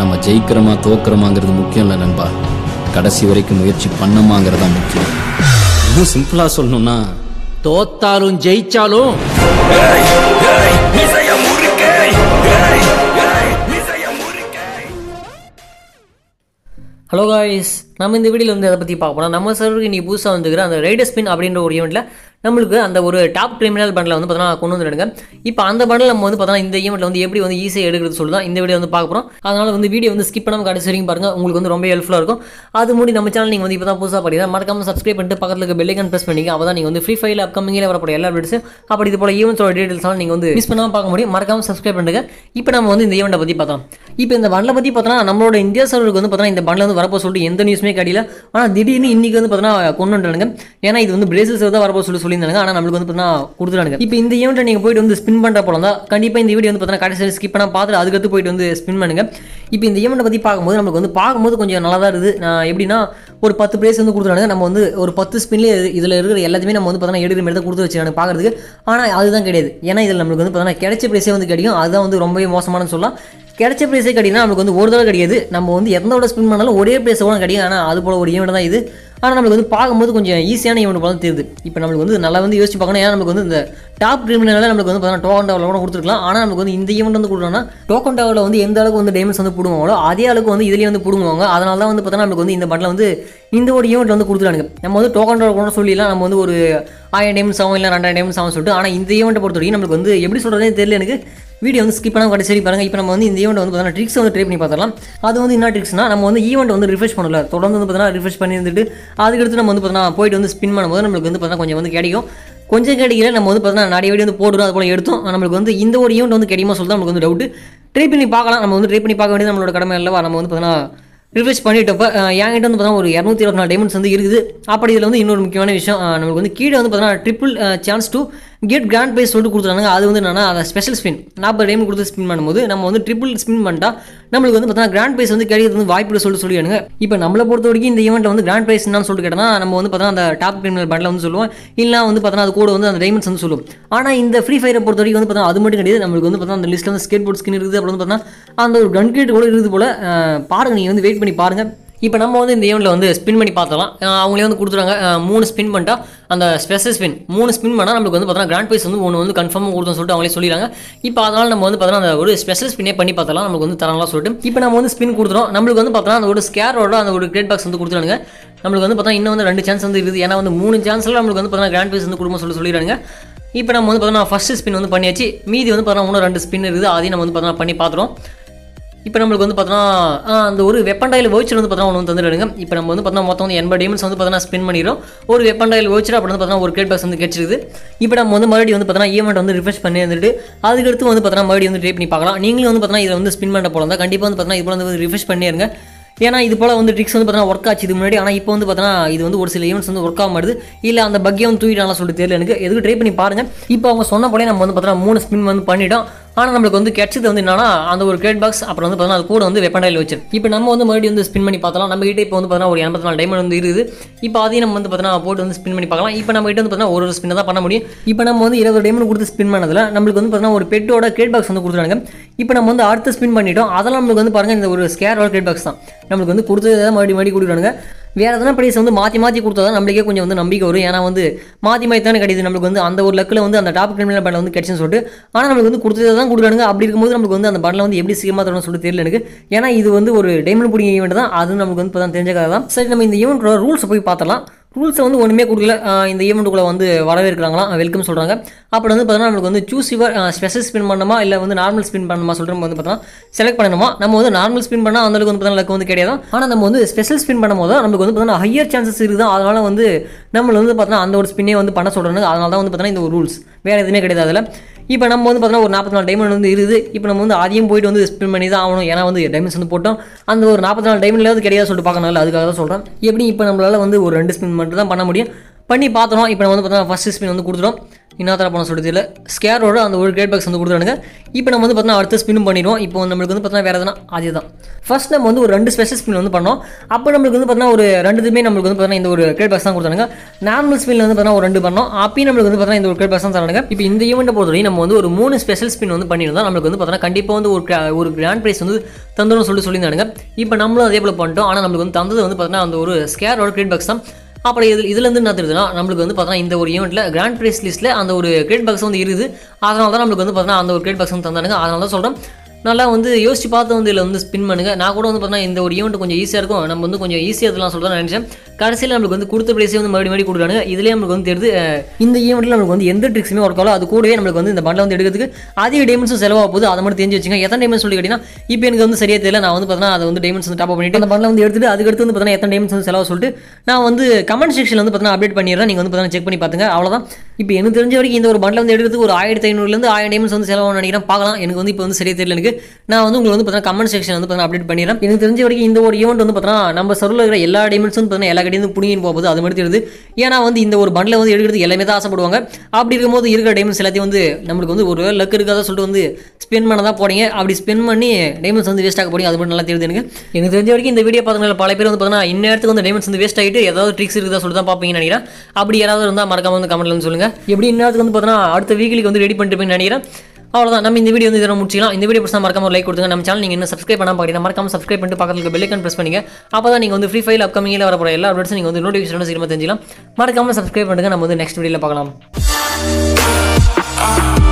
நம்ம ஜெயிக்கிறோமா தோக்கிறோமாங்கிறது முக்கியம் இல்லை நண்பா கடைசி வரைக்கும் முயற்சி பண்ணமாங்கிறது தான் முக்கியம் இன்னும் சிம்பிளாக சொல்லணும்னா தோத்தாலும் ஜெயிச்சாலும் ஹலோ காய்ஸ் நம்ம இந்த வீடியோவில் வந்து அதை பற்றி பார்ப்போம் நம்ம சர்வருக்கு நீ புதுசாக வந்துக்கிற அந்த ரைடர் ஸ்பின் அப்படின்ற ஒரு ஈவெண்ட்டில் நம்மளுக்கு அந்த ஒரு டாப் கிரிமினல் பண்டில் வந்து பார்த்தீங்கன்னா கொண்டு வந்துடுங்க இப்போ அந்த பண்டில் நம்ம வந்து பார்த்தீங்கன்னா இந்த ஈவெண்ட்டில் வந்து எப்படி வந்து ஈஸியாக எடுக்கிறது சொல்லி தான் இந்த வீடியோ வந்து பார்க்குறோம் அதனால் வந்து வீடியோ வந்து ஸ்கிப் பண்ணாமல் கடைசி வரைக்கும் பாருங்கள் உங்களுக்கு வந்து ரொம்ப ஹெல்ப்ஃபுல்லாக இருக்கும் அது மூடி நம்ம சேனல் நீங்கள் வந்து இப்போ தான் புதுசாக படிக்கிறேன் மறக்காமல் சப்ஸ்கிரைப் பண்ணிட்டு பக்கத்தில் இருக்க பெல்லைக்கன் ப்ரெஸ் பண்ணிங்க அப்போ தான் நீங்கள் வந்து ஃப்ரீ ஃபைல் அப்கமிங்கில் வரப்போகிற எல்லா வீடியோஸும் அப்படி இது போல் ஈவெண்ட்ஸோட டீட்டெயில்ஸ்லாம் நீங்கள் வந்து மிஸ் பண்ணாமல் பார்க்க முடியும் மறக்காமல் சப்ஸ்கிரைப் பண்ணுங்க இப்போ நம்ம வந்து இந்த ஈவெண்ட்டை பற்றி பார்த்தோம் இப்போ இந்த பண்டில் பற்றி பார்த்தோன்னா நம்மளோட இந்தியா சர்வருக்கு வந்து பார்த்தீங்கன்னா இந்த பண்டில் வந்து வரப்போ சொல்லிட்டு எந்த நியூஸுமே கிடையில ஆனால் திடீர்னு இன்றைக்கி வந்து பார்த்தோன்னா கொண்டு வந்துட்டானுங்க ஏன்னா இது வந்து பிரேசல்ஸ் தான் வரப்போ சொல்லி சொல்லியிருந்தாங்க ஆனால் நம்மளுக்கு வந்து பார்த்தீங்கன்னா கொடுத்துருவாங்க இப்போ இந்த ஈவெண்ட்டை நீங்கள் போயிட்டு வந்து ஸ்பின் பண்ணுற போல தான் கண்டிப்பாக இந்த வீடியோ வந்து பார்த்தீங்கன்னா கடைசியில் ஸ்கிப் பண்ணால் பார்த்துட்டு அதுக்கடுத்து போயிட்டு வந்து ஸ்பின் பண்ணுங்க இப்போ இந்த ஈவெண்ட்டை பற்றி பார்க்கும்போது நம்மளுக்கு வந்து பார்க்கும்போது கொஞ்சம் நல்லா தான் இருக்குது நான் எப்படின்னா ஒரு பத்து பிளேஸ் வந்து கொடுத்துருவாங்க நம்ம வந்து ஒரு பத்து ஸ்பின்லேயே இதில் இருக்கிற எல்லாத்தையுமே நம்ம வந்து பார்த்தீங்கன்னா எடுக்கிற மாதிரி தான் கொடுத்து வச்சுருக்காங்க பார்க்குறதுக்கு ஆனால் அதுதான் கிடையாது ஏன்னா இதில் நம்மளுக்கு வந்து பார்த்தீங்கன்னா கிடைச்ச பிளேஸே வந்து கிடைக்கும் அதுதான் வந்து ரொம்பவே மோசமானு சொல்லலாம் கிடைச்ச பிளேஸே கிடைக்குன்னா நமக்கு வந்து ஒரு தடவை கிடையாது நம்ம வந்து எந்த ஸ்பின் பண்ணாலும் ஒரே பிளேஸ் கூட கிடைக்கும் ஆனால் அது போல் ஒரு ஈவெண்ட் தான் இது ஆனால் நம்மளுக்கு வந்து பார்க்கும்போது கொஞ்சம் ஈஸியான ஈவெண்ட் போல தெரியுது இப்போ நம்மளுக்கு வந்து நல்லா வந்து யோசிச்சு பார்க்கணும் ஏன்னா நமக்கு வந்து இந்த டாப் கிரிமினல் நம்மளுக்கு வந்து பார்த்தீங்கன்னா டோக்கன் டவர்ல கூட கொடுத்துருக்கலாம் ஆனால் நமக்கு வந்து இந்த ஈவெண்ட் வந்து கொடுக்கணும்னா டோக்கன் டவர்ல வந்து எந்த அளவுக்கு வந்து டைமண்ட்ஸ் வந்து பிடுங்குவாங்களோ அதே அளவுக்கு வந்து இதுலேயே வந்து பிடுங்குவாங்க அதனால தான் வந்து பார்த்தீங்கன்னா நமக்கு வந்து இந்த பட்டில் வந்து இந்த ஒரு ஈவெண்ட் வந்து கொடுத்துருக்காங்க நம்ம வந்து டோக்கன் டவர் கூட சொல்லிடலாம் நம்ம வந்து ஒரு ஆயிரம் டைம்ஸ் ஆகும் இல்லை ரெண்டாயிரம் டைம்ஸ் ஆகும் சொல்லிட்டு ஆனால் இந்த ஈவெண்ட்டை பொறுத்த வரைக்கும் நம்மளுக்கு வந்து எப்படி சொல்கிறதே தெரியல எனக்கு வீடியோ வந்து ஸ்கிப் பண்ணால் கடைசி பாருங்க இப்போ நம்ம வந்து இந்த ஈவெண்ட் வந்து பார்த்தீங்கன்னா ட்ரிக்ஸ் வந்து ட்ரை பண்ணி பார்த்தலாம் அது வந்து என்ன ட்ரிக்ஸ்னா நம்ம வந்து ஈவெண்ட் வந்து ரிஃப்ரெஷ் பண்ணல தொடர்ந்து வந்து பார்த்தீங்கன்னா ரிஃப்ரெஷ் பண்ணி இருந்துட்டு அதுக்கடுத்து நம்ம வந்து பார்த்தீங்கன்னா போயிட்டு வந்து ஸ்பின் பண்ணும்போது நம்மளுக்கு வந்து பார்த்தீங்கன்னா கொஞ்சம் வந்து கிடைக்கும் கொஞ்சம் கிடைக்கல நம்ம வந்து பார்த்தீங்கன்னா நிறைய வீடு வந்து போடுறோம் அது போல் எடுத்தோம் நம்மளுக்கு வந்து இந்த ஒரு ஈவெண்ட் வந்து கிடைக்குமா சொல்லிட்டு நம்மளுக்கு வந்து டவுட்டு ட்ரை பண்ணி பார்க்கலாம் நம்ம வந்து ட்ரை பண்ணி பார்க்க வேண்டியது நம்மளோட கடமை இல்லவா நம்ம வந்து பார்த்தீங்கன்னா ரிஃப்ரெஷ் பண்ணிட்டப்போ என்கிட்ட வந்து பார்த்தா ஒரு இரநூத்தி இருபத்தி நாலு டைமண்ட்ஸ் வந்து இருக்குது அப்படி இதில் வந்து இன்னொரு முக்கியமான விஷயம் நம்மளுக்கு வந்து கீழே வந்து பார்த்தீங்கன்னா triple chance to get grand prize சொல்லிட்டு கொடுத்துருக்காங்க அது வந்து என்னன்னா அதை ஸ்பெஷல் ஸ்பின் நாற்பது டைம் கொடுத்து ஸ்பின் பண்ணும்போது நம்ம வந்து ட்ரிபிள் ஸ்பின் பண்ணிட்டா நம்மளுக்கு வந்து பார்த்தீங்கன்னா கிராண்ட் ப்ரைஸ் வந்து கிடைக்கிறது வந்து வாய்ப்பு சொல்லிட்டு சொல்லிடுங்க இப்போ நம்மளை பொறுத்த வரைக்கும் இந்த ஈவெண்ட்டில் வந்து கிராண்ட் பிரைஸ் என்னன்னு சொல்லிட்டு கேட்டால் நம்ம வந்து பார்த்தோன்னா அந்த டாப் கிரிமினல் பண்டில் வந்து சொல்லுவோம் இல்லை வந்து பார்த்தோன்னா அது கூட வந்து அந்த டைமண்ட்ஸ் வந்து சொல்லுவோம் ஆனால் இந்த ஃப்ரீ ஃபயரை பொறுத்த வரைக்கும் வந்து பார்த்தா அது மட்டும் கிடையாது நம்மளுக்கு வந்து பார்த்தா அந்த லிஸ்ட்டில் வந்து ஸ்கேட் போர்ட் ஸ்கின் இருக்குது அப்புறம் வந்து பார்த்தீங்கன்னா அந்த ஒரு கன் கேட் கூட இருக்குது போல் பாருங்கள் நீங்கள் வந்து வெயிட் பண்ணி பாருங்கள் இப்போ நம்ம வந்து இந்த ஈவெண்ட்டில் வந்து ஸ்பின் பண்ணி பார்த்தலாம் அவங்களே வந்து கொடுத்துருவாங்க மூணு ஸ்பின் பண்ணிட்டா அந்த ஸ்பெஷல் ஸ்பின் மூணு ஸ்பின் பண்ணால் நம்மளுக்கு வந்து பார்த்தோன்னா கிராண்ட் பிரைஸ் வந்து ஒன்று வந்து கன்ஃபார்மாக கொடுத்தோம்னு சொல்லிட்டு அவங்களே சொல்லிடுறாங்க இப்போ அதனால் நம்ம வந்து பார்த்தோம்னா அந்த ஒரு ஸ்பெஷல் ஸ்பின்னே பண்ணி பார்த்தலாம் நம்மளுக்கு வந்து தரலாம் சொல்லிட்டு இப்போ நம்ம வந்து ஸ்பின் கொடுத்துருவோம் நம்மளுக்கு வந்து பார்த்தோன்னா அந்த ஒரு ஸ்கேரோட அந்த ஒரு கிரேட் பாக்ஸ் வந்து கொடுத்துறாங்க நம்மளுக்கு வந்து பார்த்தா இன்னும் வந்து ரெண்டு சான்ஸ் வந்து இருக்குது ஏன்னா வந்து மூணு சான்ஸில் நம்மளுக்கு வந்து பார்த்தோன்னா கிராண்ட் பிரைஸ் வந்து கொடுக்கும் சொல்லி சொல்லிடுறாங்க இப்போ நம்ம வந்து பார்த்தோன்னா ஃபஸ்ட்டு ஸ்பின் வந்து பண்ணியாச்சு மீதி வந்து பார்த்தோம்னா இன்னும் ரெண்டு ஸ்பின் இருக்குது அதையும் நம்ம வந்து பார்த்தோம்னா பண்ணி பார்த்துருவோம் இப்போ நம்மளுக்கு வந்து பார்த்தோன்னா அந்த ஒரு வெப்பண்டாயில் வச்சு வந்து பார்த்தோன்னா ஒன்று வந்து தந்துடுங்க இப்போ நம்ம வந்து பார்த்தோன்னா மொத்தம் வந்து எண்பது டேமண்ட்ஸ் வந்து பார்த்தோன்னா ஸ்பின் பண்ணிடும் ஒரு வெப்பண்டாயில் வச்சுட்டு அப்படி வந்து பார்த்தோன்னா ஒரு கிரேட் பாக்ஸ் வந்து கிடச்சிருக்குது இப்போ நம்ம வந்து மறுபடியும் வந்து பார்த்தோன்னா ஈவெண்ட் வந்து ரிஃப்ரெஷ் பண்ணி வந்துட்டு அதுக்கடுத்து வந்து பார்த்தோன்னா மறுபடியும் வந்து ட்ரை பண்ணி பார்க்கலாம் நீங்களும் வந்து பார்த்தோன்னா இதை வந்து ஸ்பின் பண்ண போல கண்டிப்பாக வந்து பார்த்தோன்னா இப்போ வந்து ரிஃப்ரெஷ் பண்ணிடுங்க ஏன்னா இது போல் வந்து ட்ரிக்ஸ் வந்து பார்த்தீங்கன்னா ஒர்க் ஆச்சு இது முன்னாடி ஆனால் இப்போ வந்து பார்த்தீங்கன்னா இது வந்து ஒரு சில ஈவெண்ட்ஸ் வந்து ஒர்க் ஆக மாட்டுது இல்லை அந்த பக்கியை வந்து தூக்கிட்டாலாம் சொல்லிட்டு தெரியல எனக்கு எதுக்கு ட்ரை பண்ணி பாருங்கள் இப்போ அவங்க சொன்ன போலே நம்ம வந்து பார்த்தீங்கன்னா மூணு ஸ்பின் வந்து பண்ணிட்டோம் ஆனால் நம்மளுக்கு வந்து கிடைச்சது வந்து என்னன்னா அந்த ஒரு கிரேட் பாக்ஸ் அப்புறம் வந்து பார்த்தீங்கன்னா அது கூட வந்து வெப்பண்டாயில் வச்சு இப்போ நம்ம வந்து மறுபடியும் வந்து ஸ்பின் பண்ணி பார்த்தலாம் நம்ம கிட்டே இப்போ வந்து பார்த்தீங்கன்னா ஒரு எண்பத்தி நாலு டைமண்ட் வந்து இருக்குது இப்போ அதையும் நம்ம வந்து பார்த்தீங்கன்னா போட்டு வந்து ஸ்பின் பண்ணி பார்க்கலாம் இப்போ நம்ம கிட்ட வந்து பார்த்தீங்கன்னா ஒரு ஸ்பின் தான் பண்ண முடியும் இப்போ நம்ம வந்து இருபது டைமண்ட் கொடுத்து ஸ்பின் பண்ணதில் நம்மளுக்கு வந்து பார்த்தீங்கன்னா ஒரு பெட்டோட கிரேட் பாக்ஸ் வந்து கொடுத்துருக்காங்க இப்போ நம்ம வந்து அடுத்து ஸ்பின் பண்ணிட்டோம் அதெல்லாம் நம்மளுக்கு வந்து பாருங்கள் இந்த ஒரு ஸ்கேரோட கிரேட் பாக்ஸ் தான் நம்மளுக்கு வந்து கொடுத்தது மறுபடியும் மறுபடியும் கொடுக்குறாங்க வேறு எதனா ப்ரைஸ் வந்து மாற்றி மாற்றி கொடுத்தா தான் நம்மளுக்கே கொஞ்சம் வந்து நம்பிக்கை வரும் ஏன்னா வந்து மாற்றி மாற்றி தானே கிடையாது நம்மளுக்கு வந்து அந்த ஒரு லக்கில் வந்து அந்த டாப் கிரிமினல் பண்ணல வந்து கிடைச்சுன்னு சொல்லிட்டு ஆனால் நம்மளுக்கு வந்து கொடுத்தது தான் கொடுக்கணுங்க அப்படி இருக்கும்போது நம்மளுக்கு வந்து அந்த பண்ணல வந்து எப்படி சீக்கிரமாக தரணும்னு சொல்லிட்டு தெரியல எனக்கு ஏன்னா இது வந்து ஒரு டைமண்ட் பிடிங்க ஈவெண்ட் தான் அது நமக்கு வந்து இப்போ தான் தெரிஞ்ச கதை தான் சரி நம்ம இந்த ஈவெண்ட்டோட ரூல்ஸை போய் பார்த்தலாம் ரூல்ஸை வந்து ஒன்றுமே கொடுக்கல இந்த ஈவெண்ட்டுக்குள்ளே வந்து வரவேற்கிறாங்களாம் வெல்கம் சொல்கிறாங்க அப்புறம் வந்து பார்த்தோன்னா நம்மளுக்கு வந்து சூஸ் யுவர் ஸ்பெஷல் ஸ்பின் பண்ணணுமா இல்லை வந்து நார்மல் ஸ்பின் பண்ணணுமா சொல்கிற வந்து பார்த்தோம்னா செலக்ட் பண்ணணுமா நம்ம வந்து நார்மல் ஸ்பின் பண்ணால் அந்த அளவுக்கு வந்து பார்த்தோன்னா வந்து கிடையாது ஆனால் நம்ம வந்து ஸ்பெஷல் ஸ்பின் பண்ணும்போது நமக்கு வந்து பார்த்தீங்கன்னா ஹையர் சான்சஸ் இருக்குது அதனால் வந்து நம்மளை வந்து பார்த்தோன்னா அந்த ஒரு ஸ்பின்னே வந்து பண்ண சொல்கிறாங்க அதனால தான் வந்து பார்த்தோன்னா இந்த ஒரு ரூல்ஸ் வேறு எதுவுமே கிடையாது அதில் இப்போ நம்ம வந்து பார்த்தோன்னா ஒரு நாற்பத்தி நாலு டைமண்ட் வந்து இருக்குது இப்போ நம்ம வந்து அதையும் போயிட்டு வந்து ஸ்பின் பண்ணி தான் ஆகணும் ஏன்னா வந்து டைமண்ட்ஸ் வந்து போட்டோம் அந்த ஒரு நாற்பத்தி நாலு டைமண்ட்லேயாவது கிடையாது சொல்லிட்டு பார்க்கணும் அதுக்காக தான் சொல்கிறேன் எப்படி இப்போ நம்மளால் வந்து ஒரு ரெண்டு ஸ்பின் மட்டும் தான் பண்ண முடியும் பண்ணி பார்த்தோம் இப்போ நம்ம வந்து பார்த்தோம்னா ஃபஸ்ட் ஸ்பின் வந்து கொடுத்துட்டோம் என்ன தர பண்ண ஸ்கேரோட அந்த ஒரு கிரேட் பாக்ஸ் வந்து கொடுத்துருங்க இப்போ நம்ம வந்து பார்த்தீங்கன்னா அடுத்த ஸ்பின் பண்ணிடுவோம் இப்போ நம்மளுக்கு வந்து பார்த்தீங்கன்னா வேறு எதுனா அதே தான் ஃபஸ்ட் நம்ம வந்து ஒரு ரெண்டு ஸ்பெஷல் ஸ்பின் வந்து பண்ணோம் அப்போ நம்மளுக்கு வந்து பார்த்தீங்கன்னா ஒரு ரெண்டுமே நம்மளுக்கு வந்து பார்த்தீங்கன்னா இந்த ஒரு கிரேட் பாக்ஸ் தான் கொடுத்துருங்க நார்மல் ஸ்பின்ல வந்து பார்த்தீங்கன்னா ஒரு ரெண்டு பண்ணோம் அப்பயும் நம்மளுக்கு வந்து பார்த்தீங்கன்னா இந்த ஒரு கிரேட் பாக்ஸ் தான் தரானுங்க இப்போ இந்த ஈவெண்ட்டை பொறுத்தவரை நம்ம வந்து ஒரு மூணு ஸ்பெஷல் ஸ்பின் வந்து பண்ணியிருந்தோம் நம்மளுக்கு வந்து பார்த்தீங்கன்னா கண்டிப்பாக வந்து ஒரு ஒரு கிராண்ட் ப்ரைஸ் வந்து தந்துடும் சொல்லி சொல்லியிருந்தாங்க இப்போ நம்மளும் அதே போல் பண்ணிட்டோம் ஆனால் நம்மளுக்கு வந்து தந்தது வந்து பார்த்தீங்கன்னா அந்த ஒரு ஸ்கேரோட கிரேட் பாக்ஸ் தான் அப்புறம் இது இதுலேருந்து என்ன தெரியுதுன்னா நம்மளுக்கு வந்து பார்த்தோன்னா இந்த ஒரு ஈவெண்ட்டில் கிராண்ட் ப்ரைஸ் லிஸ்ட்டில் அந்த ஒரு கிரேட் பாக்ஸ் வந்து இருக்குது அதனால தான் நம்மளுக்கு வந்து பார்த்தோன்னா அந்த ஒரு கிரேட் பாக்ஸ் வந்து தந்தானுங்க அதனால தான் சொல்கிறேன் நல்லா வந்து யோசிச்சு பார்த்து வந்து இதில் வந்து ஸ்பின் பண்ணுங்கள் நான் கூட வந்து பார்த்தீங்கன்னா இந்த ஒரு ஈவெண்ட் கொஞ்சம் ஈஸியாக இருக்கும் நம்ம வந்து கொஞ்சம் ஈஸியாக இதெல்லாம் சொல்கிறேன் நினச்சேன் கடைசியில் நம்மளுக்கு வந்து கொடுத்த பிளேஸே வந்து மறுபடியும் மறுபடி கொடுக்குறாங்க இதுலேயே நம்மளுக்கு வந்து தெரியுது இந்த ஈவெண்ட்டில் நம்மளுக்கு வந்து எந்த ட்ரிக்ஸுமே ஒர்க் ஆகும் அது கூடவே நம்மளுக்கு வந்து இந்த பண்டை வந்து எடுக்கிறதுக்கு அதிக டைமண்ட்ஸும் செலவாக போகுது அதை மட்டும் தெரிஞ்சு வச்சுங்க எத்தனை டைமண்ட்ஸ் சொல்லி கேட்டீங்கன்னா இப்போ எனக்கு வந்து சரியாக தெரியல நான் வந்து பார்த்தீங்கன்னா அதை வந்து டைமண்ட்ஸ் வந்து டாப் பண்ணிட்டு அந்த பண்டில் வந்து எடுத்துட்டு அடுத்து வந்து பார்த்தீங்கன்னா எத்தனை டைமண்ட்ஸ் வந்து செலவாக சொல்லிட்டு நான் வந்து கமெண்ட் செக்ஷனில் வந்து பார்த்தீங்கன்னா அப்டேட் பண்ணிடுறேன் நீங்கள் வந்து பார்த்தீங்கன்னா செக் பண்ணி பார்த்துங்க அவ்வளோதான் இப்போ எனக்கு தெரிஞ்ச வரைக்கும் இந்த ஒரு பண்டில் வந்து எடுக்கிறதுக்கு ஒரு ஆயிரத்தி ஐநூறுலேருந்து ஆயிரம் டைமண்ட்ஸ் வந்து செலவாக நினைக்கிறேன் பார்க்கலாம் எனக்கு வந்து இப்போ வந்து சரியாக தெரியல எனக்கு நான் வந்து உங்களுக்கு வந்து பார்த்தீங்கன்னா கமெண்ட் செக்ஷன் வந்து பார்த்தீங்கன்னா அப்டேட் பண்ணிடுறேன் எனக்கு தெரிஞ்ச வரைக்கும் இந்த ஒரு ஈவெண்ட் வந்து பார்த்தீங்கன்னா நம்ம சொல்லுற எல்லா டைமண்ட்ஸும் பார்த்தீங்கன்னா எல்லா கட்டியிருந்து புனியின் போகும்போது அது மாதிரி தெரியுது ஏன்னா வந்து இந்த ஒரு பண்டில் வந்து எடுக்கிறது எல்லாமே தான் ஆசைப்படுவாங்க அப்படி இருக்கும்போது இருக்கிற டைமண்ட்ஸ் எல்லாத்தையும் வந்து நம்மளுக்கு வந்து ஒரு லக் இருக்காத சொல்லிட்டு வந்து ஸ்பெண்ட் பண்ண தான் போனீங்க அப்படி ஸ்பெண்ட் பண்ணி டைமண்ட்ஸ் வந்து வேஸ்ட் ஆக போனீங்க அது மட்டும் நல்லா தெரியுது எனக்கு எனக்கு தெரிஞ்ச வரைக்கும் இந்த வீடியோ பார்த்தீங்கன்னா பல பேர் வந்து பார்த்தீங்கன்னா இந்நேரத்துக்கு வந்து டைமண்ட்ஸ் வந்து வேஸ்ட் ஆகிட்டு ஏதாவது ட்ரிக்ஸ் இருக்குதா சொல்லி தான் பார்ப்பீங்கன்னு நினைக்கிறேன் அப்படி யாராவது இருந்தால் மறக்காம வந்து கமெண்ட்ல சொல்லுங்கள் எப்படி இந்நேரத்துக்கு வந்து பார்த்தீங்கன்னா அடுத்த வீக்லிக்கு வந்து ரெடி பண்ணிட்டு நினைக்கிறேன் அவ்வளோதான் நம்ம இந்த வீடியோ வந்து இதெல்லாம் முடிச்சிக்கலாம் இந்த வீடியோ பிரச்சனை மறக்காம ஒரு லைக் கொடுத்துங்க நம்ம சேனல் நீங்கள் இன்னும் சப்ஸ்கிரைப் பண்ணால் பார்க்கலாம் மறக்காம சப்ஸ்கிரைப் பண்ணிட்டு பக்கத்தில் ஐக்கன் பிரஸ் பண்ணுங்க அப்போ தான் நீங்கள் வந்து ஃப்ரீ ஃபைல் அப்கமிங்கில் வர போகிற எல்லா அப்டேட்ஸும் நீங்கள் வந்து நோட்டிஃபிகேஷன் சீக்கிரமாக தெரிஞ்சிக்கலாம் மறக்காம சப்ஸ்கிரைப் பண்ணுங்க நம்ம வந்து நெக்ஸ்ட் வீடியோவில் பார்க்கலாம்